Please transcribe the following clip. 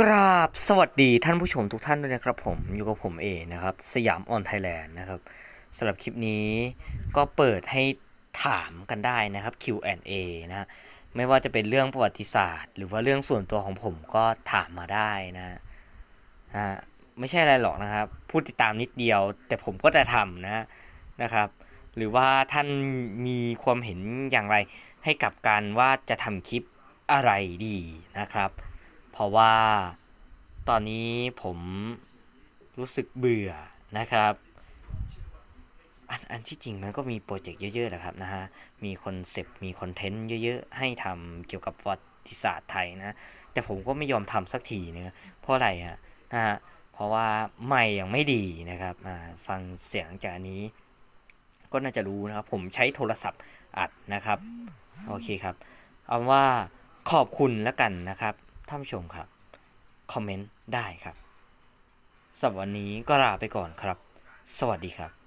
กราบสวัสดีท่านผู้ชมทุกท่านด้วยนะครับผม อยู่กับผมเอนะครับสยามออนไทยแลนด์นะครับสำหรับคลิปนี้ก็เปิดให้ถามกันได้นะครับ Q&A นะไม่ว่าจะเป็นเรื่องประวัติศาสตร์ หรือว่าเรื่องส่วนตัวของผมก็ถามมาได้นะฮะไม่ใช่อะไรหรอกนะครับพูดติดตามนิดเดียวแต่ผมก็จะทำนะนะครับ หรือว่าท่านมีความเห็นอย่างไรให้กับการว่าจะทำคลิปอะไรดีนะครับเพราะว่าตอนนี้ผมรู้สึกเบื่อนะครับ อัน อันที่จริงมันก็มีโปรเจกต์เยอะๆแหละครับนะฮะ มีคอนเซปต์ มีคอนเทนต์เยอะๆให้ทำเกี่ยวกับประวัติศาสตร์ไทยนะ แต่ผมก็ไม่ยอมทำสักทีนะเพราะอะไรฮะนะฮะ เพราะว่าไม่ยังไม่ดีนะครับ ฟังเสียงจากนี้ก็น่าจะรู้นะครับ ผมใช้โทรศัพท์อัดนะครับ โอเคครับ เอาว่าขอบคุณแล้วกันนะครับท่านผู้ชมครับ คอมเมนต์ ได้ครับสำหรับวันนี้ก็ลาไปก่อนครับ สวัสดีครับ